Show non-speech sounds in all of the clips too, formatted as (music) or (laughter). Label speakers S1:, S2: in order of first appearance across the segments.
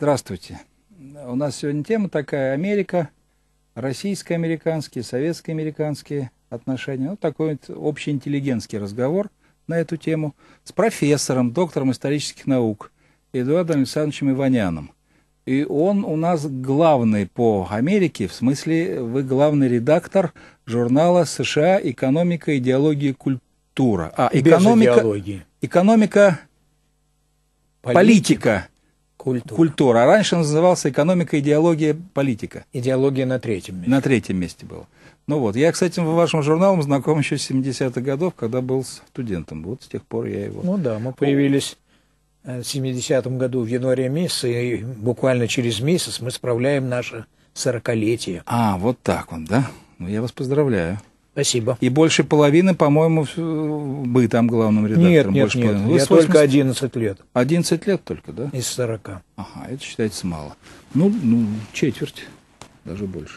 S1: Здравствуйте. У нас сегодня тема такая Америка, российско-американские, советско-американские отношения. Ну, такой вот общеинтеллигентский разговор на эту тему с профессором, доктором исторических наук Эдуардом Александровичем Иваняном. И он у нас главный по Америке, в смысле вы главный редактор журнала США «Экономика, идеология, культура». А, экономика, экономика, политика. политика Культура. Культура. А раньше назывался экономика, идеология, политика. Идеология на третьем месте. На третьем месте была. Ну вот, я, кстати, вашим журналом знаком еще с 70-х годов, когда был студентом. Вот с тех пор я его... Ну да, мы появились э, в 70-м году в январе
S2: месяце, и буквально через месяц мы справляем наше сорокалетие.
S1: А, вот так он, да? Ну, я вас поздравляю. Спасибо. И больше половины, по-моему, вы там главным редактором. Нет, нет, нет. я только 11 лет. 11 лет только, да? Из 40. Ага, это считается мало. Ну, ну четверть даже больше.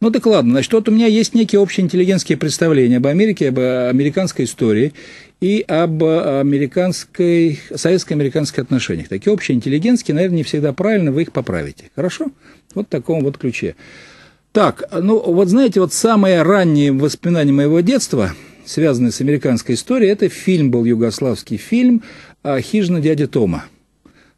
S1: Ну так ладно, значит, вот у меня есть некие общеинтеллигентские представления об Америке, об э, американской истории и об э, американской, советско-американских отношениях. Такие общеинтеллигентские, наверное, не всегда правильно, вы их поправите. Хорошо? Вот в таком вот ключе. Так, ну вот знаете, вот самые ранние воспоминания моего детства, связанные с американской историей, это фильм был, югославский фильм а, «Хижина дяди Тома».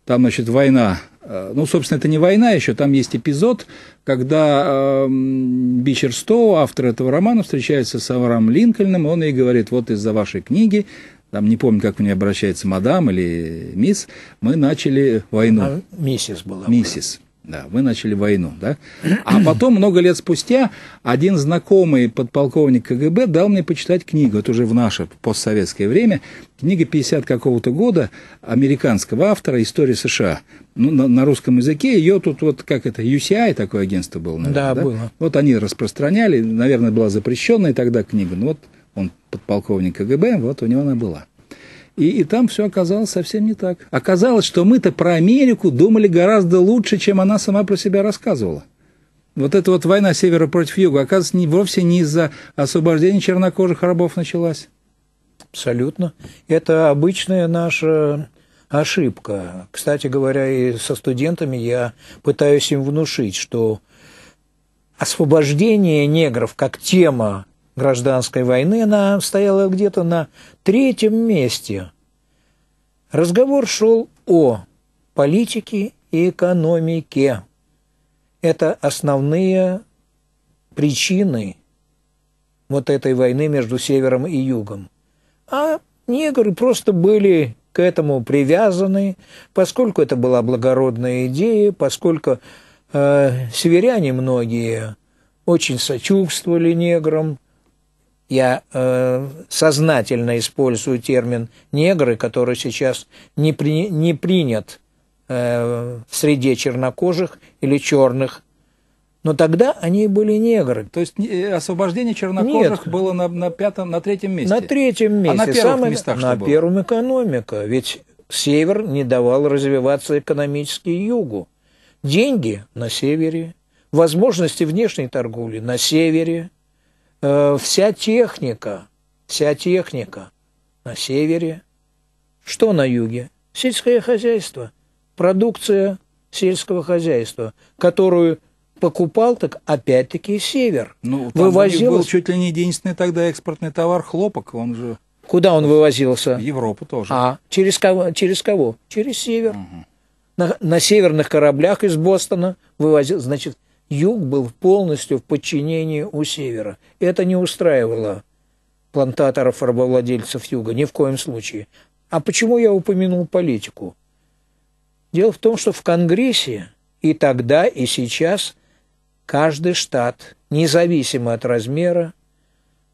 S1: Там, значит, война а, ну, собственно, это не война еще, там есть эпизод, когда э, Бичер Стоу, автор этого романа, встречается с Авраамом Линкольном, и он ей говорит, вот из-за вашей книги, там не помню, как мне обращается мадам или мисс, мы начали войну. Она миссис была. Миссис. Была. Да, мы начали войну, да? А потом, много лет спустя, один знакомый подполковник КГБ дал мне почитать книгу, это уже в наше постсоветское время, книга 50 какого-то года американского автора «История США». Ну, на, на русском языке ее тут вот, как это, UCI такое агентство было, наверное, да, да? было. Вот они распространяли, наверное, была запрещенная тогда книга, но вот он подполковник КГБ, вот у него она была. И, и там все оказалось совсем не так. Оказалось, что мы-то про Америку думали гораздо лучше, чем она сама про себя рассказывала. Вот эта вот война севера против юга, оказывается, не, вовсе не из-за освобождения чернокожих рабов началась. Абсолютно. Это обычная наша ошибка. Кстати говоря, и
S2: со студентами я пытаюсь им внушить, что освобождение негров как тема гражданской войны, она стояла где-то на третьем месте. Разговор шел о политике и экономике. Это основные причины вот этой войны между севером и югом. А негры просто были к этому привязаны, поскольку это была благородная идея, поскольку э, северяне многие очень сочувствовали неграм – я э, сознательно использую термин «негры», который сейчас не, при, не принят э, в среде чернокожих или черных но тогда они были негры. То
S1: есть э, освобождение чернокожих Нет. было на, на пятом, на третьем месте. На третьем месте. А на первых Самое, местах На что
S2: первом было? экономика. Ведь север не давал развиваться экономически югу. Деньги на севере, возможности внешней торговли на севере – Э, вся техника, вся техника на севере, что на юге? Сельское хозяйство, продукция сельского хозяйства, которую покупал, так опять-таки север.
S1: Ну, там вывозил... был чуть ли не единственный тогда экспортный товар хлопок, он же... Куда он вывозился? В Европу тоже. А, через кого? Через, кого? через север. Угу. На,
S2: на северных кораблях из Бостона вывозил, значит, юг был полностью в подчинении у севера. Это не устраивало плантаторов, рабовладельцев юга, ни в коем случае. А почему я упомянул политику? Дело в том, что в Конгрессе и тогда, и сейчас каждый штат, независимо от размера,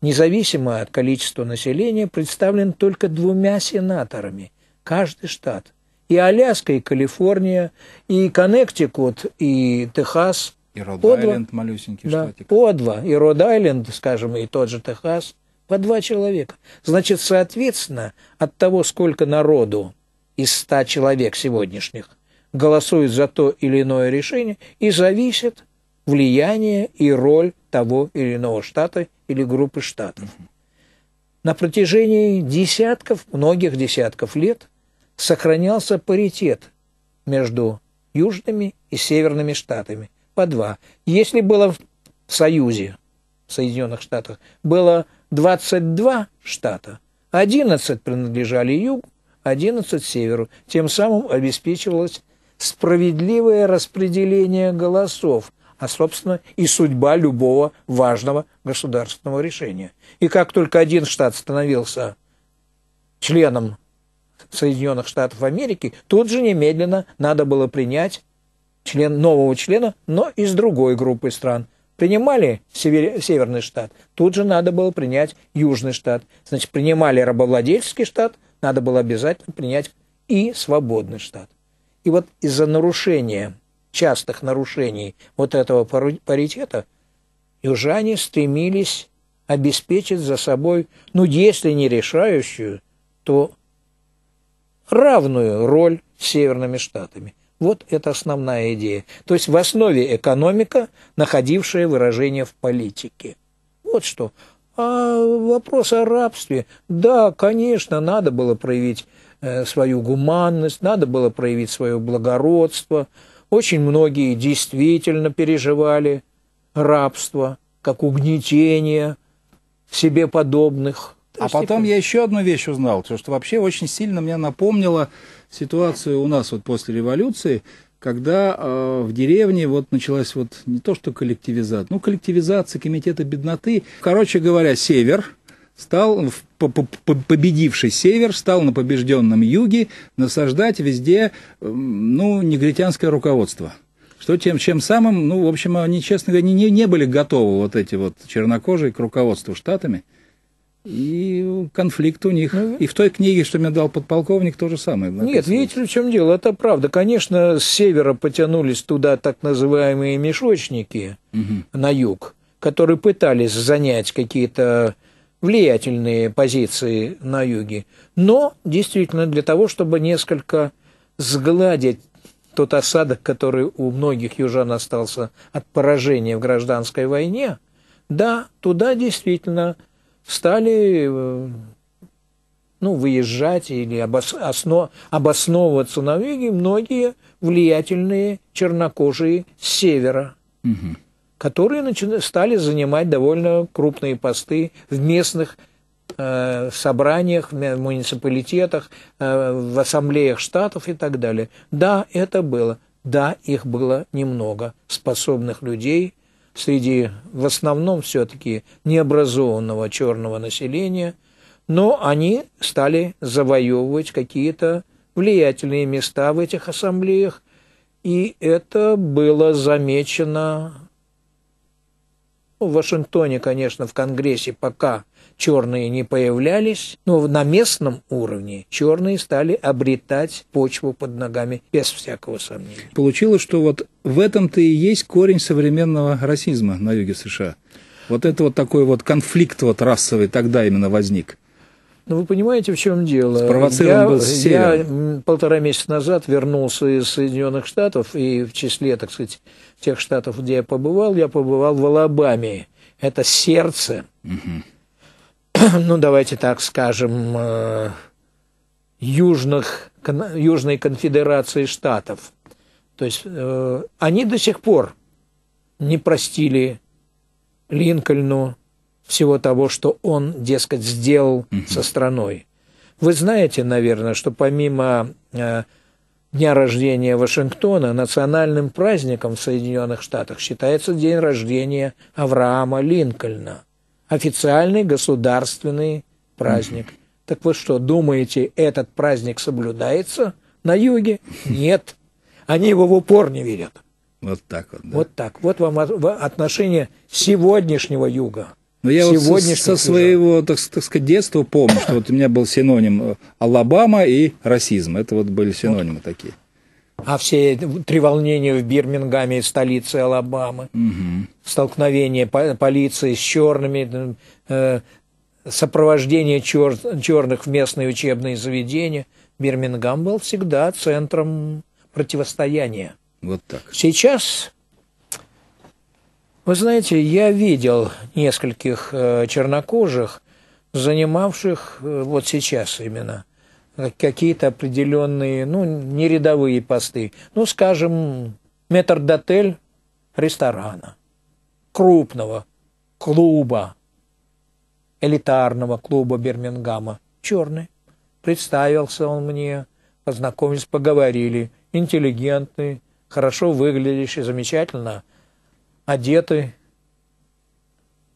S2: независимо от количества населения, представлен только двумя сенаторами. Каждый штат. И Аляска, и Калифорния, и Коннектикут, и Техас и Род-Айленд малюсенький да, штатик. По два. И Род-Айленд, скажем, и тот же Техас, по два человека. Значит, соответственно, от того, сколько народу из ста человек сегодняшних голосует за то или иное решение, и зависит влияние и роль того или иного штата или группы штатов. На протяжении десятков, многих десятков лет сохранялся паритет между южными и северными штатами – по два. Если было в Союзе, в Соединенных Штатах, было 22 штата, 11 принадлежали югу, 11 – северу. Тем самым обеспечивалось справедливое распределение голосов, а, собственно, и судьба любого важного государственного решения. И как только один штат становился членом Соединенных Штатов Америки, тут же немедленно надо было принять член, нового члена, но из другой группы стран. Принимали Северный штат, тут же надо было принять Южный штат. Значит, принимали рабовладельческий штат, надо было обязательно принять и свободный штат. И вот из-за нарушения, частых нарушений вот этого паритета, южане стремились обеспечить за собой, ну, если не решающую, то равную роль с северными штатами. Вот это основная идея. То есть в основе экономика, находившая выражение в политике. Вот что. А вопрос о рабстве. Да, конечно, надо было проявить э, свою гуманность, надо было проявить свое благородство. Очень многие действительно переживали рабство,
S1: как угнетение себе подобных. А потом типа я еще одну вещь узнал, то, что вообще очень сильно меня напомнило ситуацию у нас вот после революции, когда э, в деревне вот началась вот не то что коллективизация, ну коллективизация комитета бедноты, короче говоря, север стал победивший север стал на побежденном юге насаждать везде эм, ну негритянское руководство что тем, чем самым, ну, в общем, они, честно говоря, не, не были готовы вот эти вот чернокожие к руководству штатами и конфликт у них. Ну, и в той книге, что мне дал подполковник, то же самое. Написано. Нет, видите в чем дело? Это правда. Конечно, с
S2: севера потянулись туда так называемые мешочники угу. на юг, которые пытались занять какие-то влиятельные позиции на юге. Но действительно для того, чтобы несколько сгладить тот осадок, который у многих южан остался от поражения в гражданской войне, да, туда действительно стали э, ну, выезжать или обос, осно, обосновываться на юге многие влиятельные чернокожие с севера, угу. которые начали, стали занимать довольно крупные посты в местных э, собраниях, в муниципалитетах, э, в ассамблеях штатов и так далее. Да, это было. Да, их было немного способных людей, среди в основном все-таки необразованного черного населения, но они стали завоевывать какие-то влиятельные места в этих ассамблеях, и это было замечено в Вашингтоне, конечно, в Конгрессе пока – черные не появлялись, но на местном уровне черные стали обретать почву под ногами без всякого сомнения.
S1: Получилось, что вот в этом-то и есть корень современного расизма на юге США. Вот это вот такой вот конфликт вот расовый тогда именно возник.
S2: Но ну, вы понимаете, в чем дело? Спровоцирован я, я полтора месяца назад вернулся из Соединенных Штатов, и в числе, так сказать, тех штатов, где я побывал, я побывал в Алабаме. Это сердце угу. (clears throat) ну давайте так скажем, э, южных, Южной конфедерации штатов. То есть э, они до сих пор не простили Линкольну всего того, что он, дескать, сделал со страной. Вы знаете, наверное, что помимо э, дня рождения Вашингтона национальным праздником в Соединенных Штатах считается день рождения Авраама Линкольна – официальный государственный праздник. Так вы что, думаете, этот праздник соблюдается на юге? Нет. Они его в упор не видят. Вот так вот. Да. Вот так. Вот вам отношение сегодняшнего юга.
S1: Но ну, я вот со, со своего, так, так сказать, детства помню, что вот у меня был синоним э, Алабама и расизм. Это вот были синонимы вот. такие
S2: а все три волнения в Бирмингаме, столице Алабамы, угу. столкновение полиции с черными, э, сопровождение чер черных в местные учебные заведения. Бирмингам был всегда центром противостояния. Вот так. Сейчас, вы знаете, я видел нескольких э, чернокожих, занимавших э, вот сейчас именно какие-то определенные, ну, не рядовые посты. Ну, скажем, метрдотель ресторана, крупного клуба, элитарного клуба Бирмингама, черный. Представился он мне, познакомились, поговорили. Интеллигентный, хорошо выглядящий, замечательно одетый,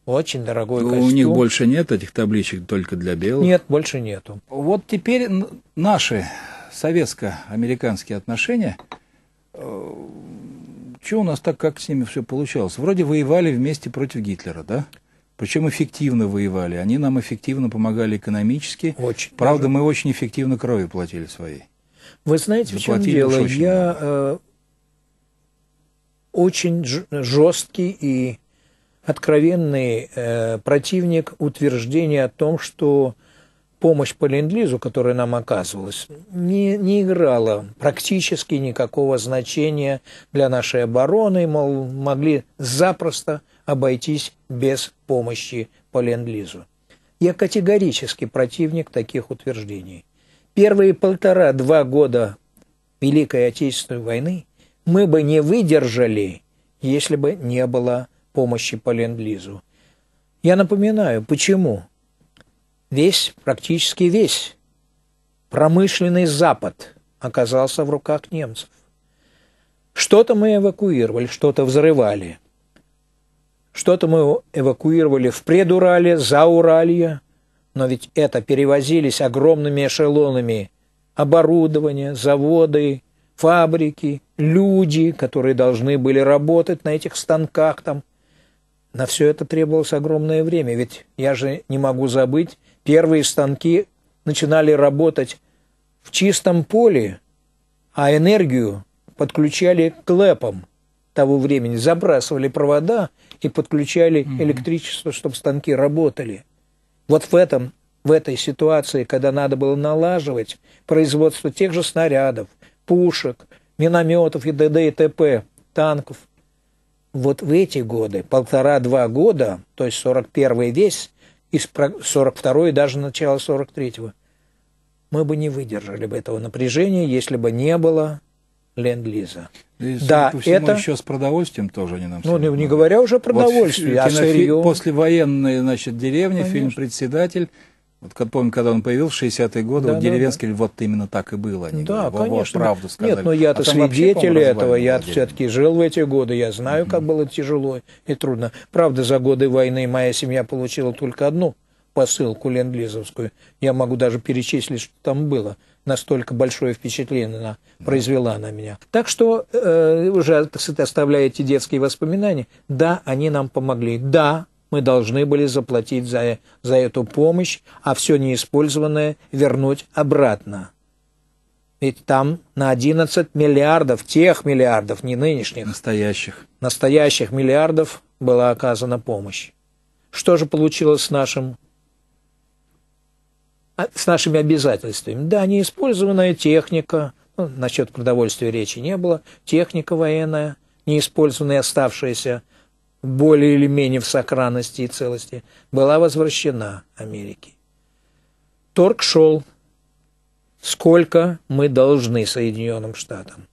S1: очень дорогой Но костюм. У них больше нет этих табличек только для белых? Нет, больше нету. Вот теперь наши советско-американские отношения. Э, Чего у нас так, как с ними все получалось? Вроде воевали вместе против Гитлера, да? Причем эффективно воевали. Они нам эффективно помогали экономически. Очень. Правда, даже. мы очень эффективно кровью платили своей.
S2: Вы знаете, Заплатили в чем дело? Я э, очень жесткий и откровенный э, противник утверждения о том, что помощь по ленд-лизу, которая нам оказывалась, не, не играла практически никакого значения для нашей обороны, мол, могли запросто обойтись без помощи по ленд-лизу. Я категорически противник таких утверждений. Первые полтора-два года Великой Отечественной войны мы бы не выдержали, если бы не было помощи по Ленд-Лизу. Я напоминаю, почему. Весь, практически весь промышленный Запад оказался в руках немцев. Что-то мы эвакуировали, что-то взрывали. Что-то мы эвакуировали в Предурале, за Уралье, но ведь это перевозились огромными эшелонами оборудование, заводы, фабрики, люди, которые должны были работать на этих станках там. На все это требовалось огромное время, ведь я же не могу забыть, первые станки начинали работать в чистом поле, а энергию подключали к лэпам того времени, забрасывали провода и подключали угу. электричество, чтобы станки работали. Вот в этом, в этой ситуации, когда надо было налаживать производство тех же снарядов, пушек, минометов и ДД и ТП, танков – вот в эти годы, полтора-два года, то есть 41 весь, и 42 и даже начало 43-го, мы бы не выдержали бы этого напряжения, если бы не было ленд-лиза.
S1: Да, по всему, это еще с продовольствием тоже они нам. Ну, не, не говоря уже о продовольствии, вот, а кинофи... сырьем. Послевоенные, значит, деревни, Конечно. фильм "Председатель", вот как помню, когда он появился в 60-е годы, да, вот деревенские да. вот именно так и было. Они да, говорили, конечно. правду сказали. Нет, но я-то а свидетель этого, я
S2: все-таки жил в эти годы, я знаю, как было тяжело и трудно. Правда, за годы войны моя семья получила только одну посылку ленд Я могу даже перечислить, что там было. Настолько большое впечатление она произвела на меня. Так что, э, уже, так сказать, оставляя эти детские воспоминания, да, они нам помогли, да, мы должны были заплатить за, за эту помощь, а все неиспользованное вернуть обратно. Ведь там на 11 миллиардов, тех миллиардов, не нынешних, настоящих, настоящих миллиардов была оказана помощь. Что же получилось с нашим а, с нашими обязательствами. Да, неиспользованная техника, ну, насчет продовольствия речи не было, техника военная, неиспользованные оставшиеся более или менее в сохранности и целости, была возвращена Америке. Торг шел, сколько мы должны Соединенным Штатам.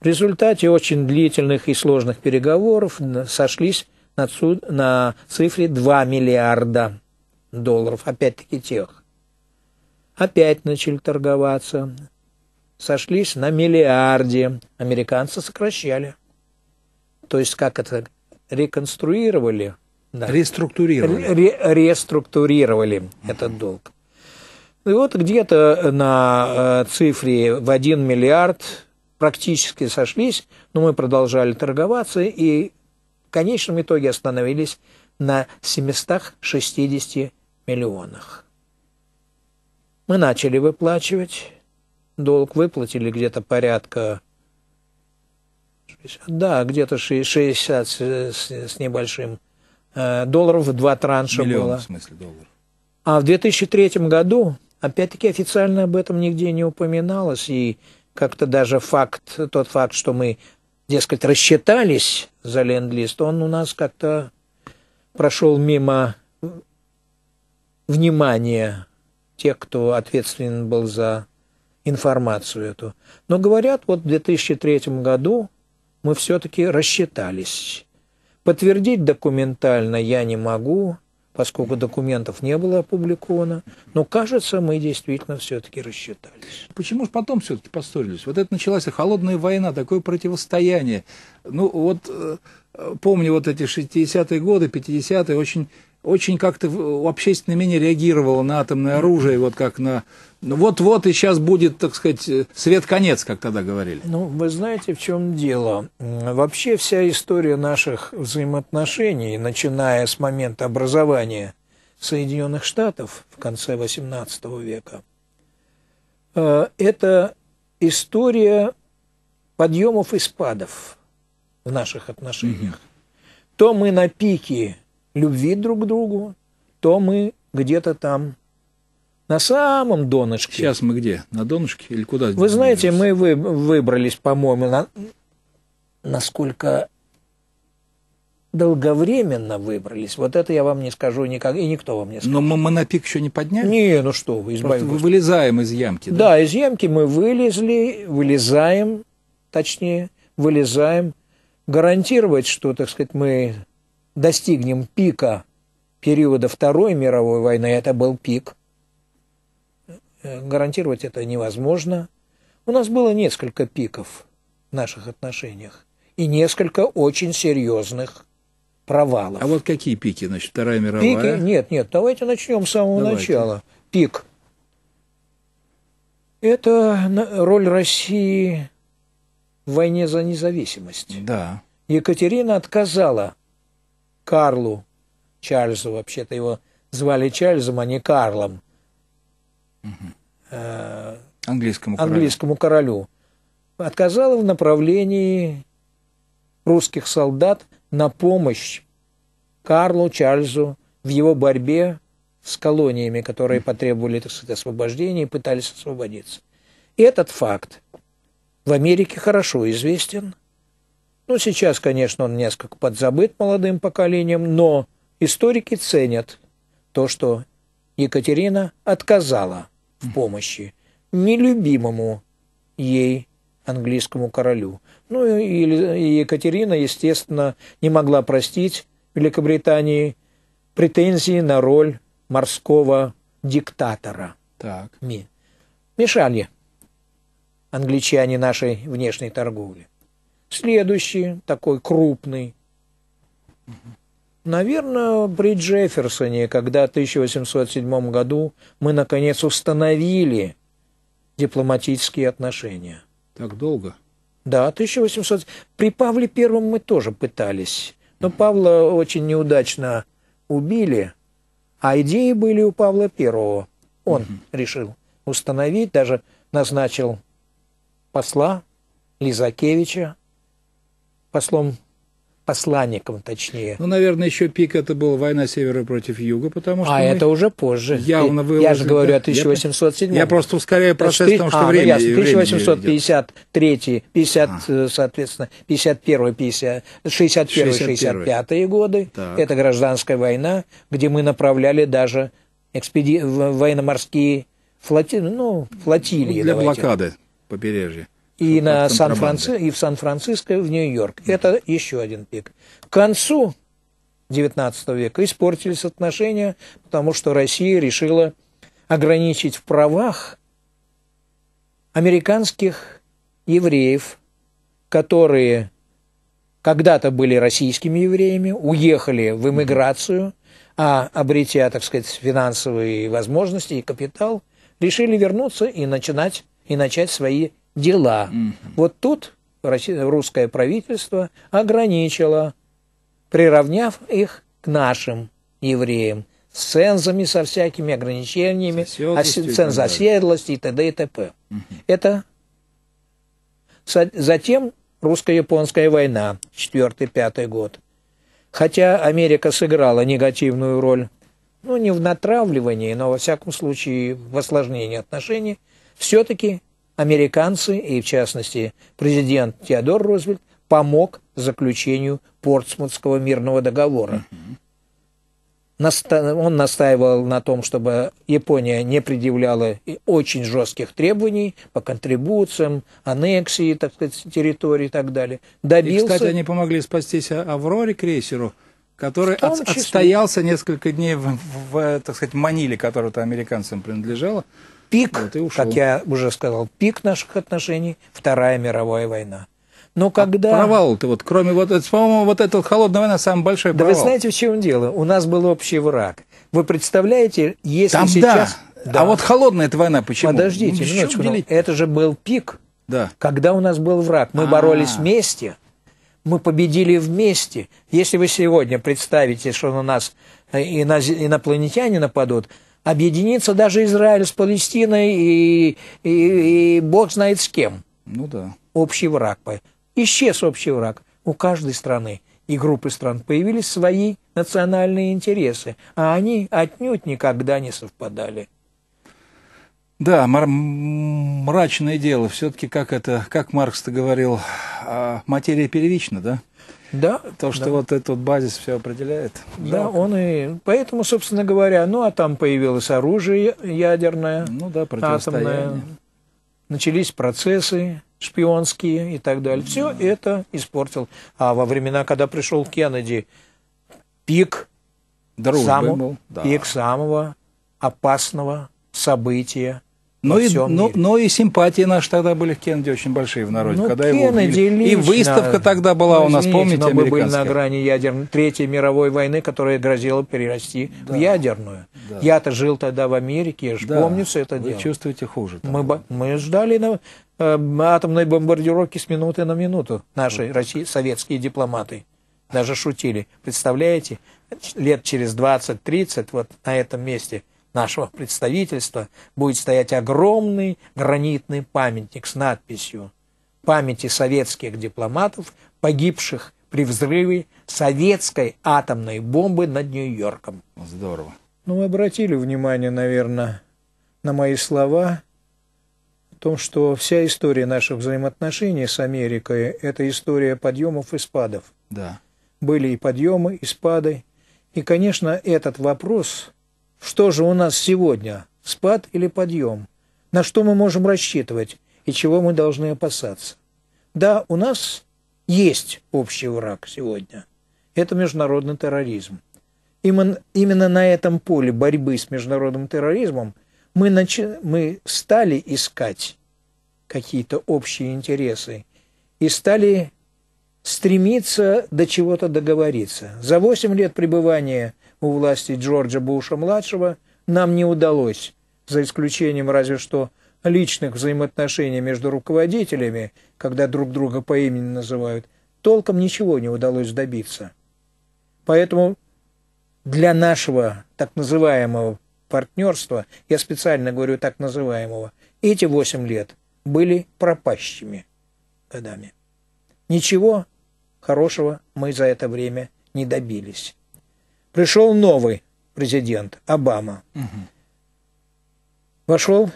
S2: В результате очень длительных и сложных переговоров сошлись на, цифре 2 миллиарда долларов, опять-таки тех. Опять начали торговаться, сошлись на миллиарде, американцы сокращали. То есть как это реконструировали, да, реструктурировали, ре, реструктурировали угу. этот долг. И вот где-то на э, цифре в 1 миллиард практически сошлись, но мы продолжали торговаться и в конечном итоге остановились на 760 миллионах. Мы начали выплачивать долг, выплатили где-то порядка да, где-то 60 с, с небольшим э, долларов в два транша Миллион, было. в
S1: смысле, долларов.
S2: А в 2003 году, опять-таки, официально об этом нигде не упоминалось, и как-то даже факт, тот факт, что мы, дескать, рассчитались за ленд-лист, он у нас как-то прошел мимо внимания тех, кто ответственен был за информацию эту. Но говорят, вот в 2003 году мы все-таки рассчитались. Подтвердить документально я не могу, поскольку документов не было опубликовано, но, кажется, мы действительно
S1: все-таки рассчитались. Почему же потом все-таки поссорились? Вот это началась холодная война, такое противостояние. Ну вот, э, помню вот эти 60-е годы, 50-е, очень очень как-то общественное мнение реагировало на атомное оружие, вот как на... Ну, вот-вот и сейчас будет, так сказать, э, свет конец, как тогда говорили.
S2: Ну, вы знаете, в чем дело. Вообще вся история наших взаимоотношений, начиная с момента образования Соединенных Штатов в конце XVIII века, э, это история подъемов и спадов в наших отношениях. Угу. То мы на пике любви друг к другу, то мы где-то там на самом
S1: донышке. Сейчас мы где? На донышке или куда? Вы
S2: знаете, мы вы, выбрались, по-моему, на... насколько долговременно выбрались. Вот
S1: это я вам не скажу никак, и никто вам не скажет. Но мы, мы на пик еще не подняли? Не, ну что вы, избавились. Просто вылезаем из ямки,
S2: да? Да, из ямки мы вылезли, вылезаем, точнее, вылезаем. Гарантировать, что, так сказать, мы достигнем пика периода Второй мировой войны, это был пик, э, гарантировать это невозможно. У нас было несколько пиков в наших отношениях и несколько очень серьезных
S1: провалов. А вот какие пики, значит, Вторая мировая? Пики?
S2: Нет, нет, давайте начнем с самого давайте. начала. Пик. Это роль России в войне за независимость. Да. Екатерина отказала Карлу Чарльзу. Вообще-то его звали Чарльзом, а не Карлом.
S1: Угу. английскому, королю. английскому королю.
S2: Отказала в направлении русских солдат на помощь Карлу Чарльзу в его борьбе с колониями, которые потребовали так сказать, освобождения и пытались освободиться. Этот факт в Америке хорошо известен – ну, сейчас, конечно, он несколько подзабыт молодым поколением, но историки ценят то, что Екатерина отказала в помощи нелюбимому ей английскому королю. Ну и Екатерина, естественно, не могла простить Великобритании претензии на роль морского диктатора. Так. Мешали англичане нашей внешней торговли. Следующий, такой крупный, Наверное, при Джефферсоне, когда в 1807 году мы, наконец, установили дипломатические отношения. Так долго? Да, 1800. При Павле Первом мы тоже пытались. Но Павла очень неудачно убили, а идеи были у Павла Первого. Он угу. решил установить, даже назначил посла Лизакевича послом посланником, точнее.
S1: Ну, наверное, еще пик это была война севера против юга, потому что... А это уже позже. Явно выложили, я же говорю да? о 1807. Я, я просто ускоряю процесс, Значит, потому что а, ну, время... Ну,
S2: 1853, 50, а. соответственно, 51, 50, 61, 65 годы. Так. Это гражданская война, где мы направляли даже экспеди... военно-морские флоти... ну, флотилии. для давайте. блокады
S1: побережья и, на Сан -Франци...
S2: и в Сан-Франциско, и в Нью-Йорк. Это еще один пик. К концу XIX века испортились отношения, потому что Россия решила ограничить в правах американских евреев, которые когда-то были российскими евреями, уехали в эмиграцию, а обретя, так сказать, финансовые возможности и капитал, решили вернуться и начинать и начать свои дела. mm Вот тут русское правительство ограничило, приравняв их к нашим евреям с цензами, со всякими ограничениями, ценз оседлости а и т.д. и т.п. Угу. Это затем русско-японская война, 4-5 год. Хотя Америка сыграла негативную роль, ну, не в натравливании, но, во всяком случае, в осложнении отношений, все-таки американцы, и в частности президент Теодор Рузвельт, помог заключению Портсмутского мирного договора. Он настаивал на том, чтобы Япония не предъявляла очень жестких требований по контрибуциям, аннексии, так сказать, территории и так далее.
S1: Добился... И, кстати, они помогли спастись Авроре крейсеру, который от, числе... отстоялся несколько дней в, в, так сказать, Маниле, которая-то американцам принадлежала. Пик, вот ну, как я уже сказал, пик наших отношений – Вторая мировая война. Но а когда... А провал-то вот, кроме вот, по-моему, вот эта холодная война самая большая провал. Да вы знаете, в чем дело? У нас был общий враг. Вы представляете, если Там, сейчас... А да. да. А вот холодная эта война почему? Подождите, ну, минуточку. Ну, делить?
S2: Это же был пик, да. когда у нас был враг. Мы А-а-а. боролись вместе, мы победили вместе. Если вы сегодня представите, что на нас э, инопланетяне нападут, объединиться даже Израиль с Палестиной и, и, и бог знает с кем. Ну да. Общий враг. Исчез общий враг у каждой страны и группы стран появились свои национальные интересы, а они отнюдь никогда не совпадали.
S1: Да, мрачное дело. Все-таки, как это, как Маркс-то говорил, а, материя первична, да? Да. То, что да. вот этот базис все определяет. Жалко. Да, он и... Поэтому, собственно говоря, ну, а там появилось оружие ядерное, ну, да, атомное.
S2: Начались процессы шпионские и так далее. Все да. это испортил. А во времена, когда пришел Кеннеди, пик, сам, был. Да. пик
S1: самого опасного события но и, но, но и симпатии наши тогда были к Кеннеди очень большие в народе. Ну, когда Кеннеди его лично, И выставка тогда была ну, у нас, помните, но мы были на грани
S2: ядерной, Третьей мировой войны, которая грозила перерасти да. в ядерную. Да. Я-то жил тогда в Америке, я же да. помню все это Вы дело. чувствуете хуже. Мы, мы ждали на, ну, э, атомной бомбардировки с минуты на минуту. Наши вот. России, советские дипломаты даже шутили. Представляете, лет через 20-30 вот на этом месте – нашего представительства будет стоять огромный гранитный памятник с надписью «Памяти советских дипломатов, погибших при взрыве советской атомной бомбы над Нью-Йорком». Здорово. Ну, вы обратили внимание, наверное, на мои слова о том, что вся история наших взаимоотношений с Америкой – это история подъемов и спадов. Да. Были и подъемы, и спады. И, конечно, этот вопрос – что же у нас сегодня? Спад или подъем? На что мы можем рассчитывать и чего мы должны опасаться? Да, у нас есть общий враг сегодня. Это международный терроризм. Именно, на этом поле борьбы с международным терроризмом мы, начи... мы стали искать какие-то общие интересы и стали стремиться до чего-то договориться. За 8 лет пребывания у власти Джорджа Буша-младшего нам не удалось, за исключением разве что личных взаимоотношений между руководителями, когда друг друга по имени называют, толком ничего не удалось добиться. Поэтому для нашего так называемого партнерства, я специально говорю так называемого, эти восемь лет были пропащими годами. Ничего хорошего мы за это время не добились. Пришел новый президент, Обама. Угу. Вошел,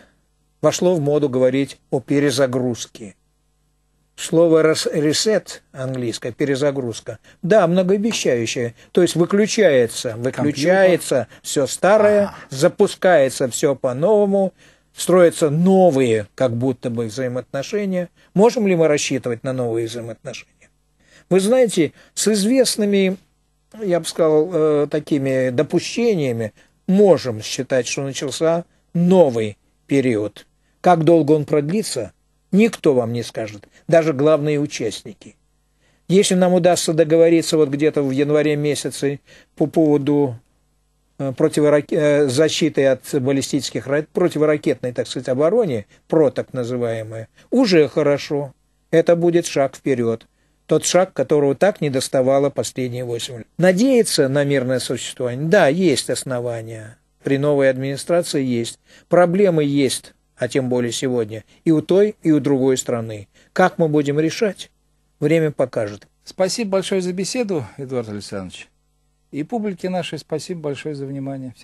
S2: вошло в моду говорить о перезагрузке. Слово «ресет» английское, перезагрузка, да, многообещающее. То есть выключается, выключается Компьютер. все старое, а. запускается все по-новому, строятся новые, как будто бы, взаимоотношения. Можем ли мы рассчитывать на новые взаимоотношения? Вы знаете, с известными ну, я бы сказал, э, такими допущениями можем считать, что начался новый период. Как долго он продлится, никто вам не скажет, даже главные участники. Если нам удастся договориться вот где-то в январе месяце по поводу э, противорак... Э, защиты от баллистических противоракетной, так сказать, обороне, про так называемое, уже хорошо. Это будет шаг вперед тот шаг, которого так не доставало последние 8 лет. Надеяться на мирное существование? Да, есть основания. При новой администрации есть. Проблемы есть, а тем более сегодня, и у той, и у другой страны. Как мы будем решать? Время
S1: покажет. Спасибо большое за беседу, Эдуард Александрович. И публике нашей спасибо большое за внимание. Всех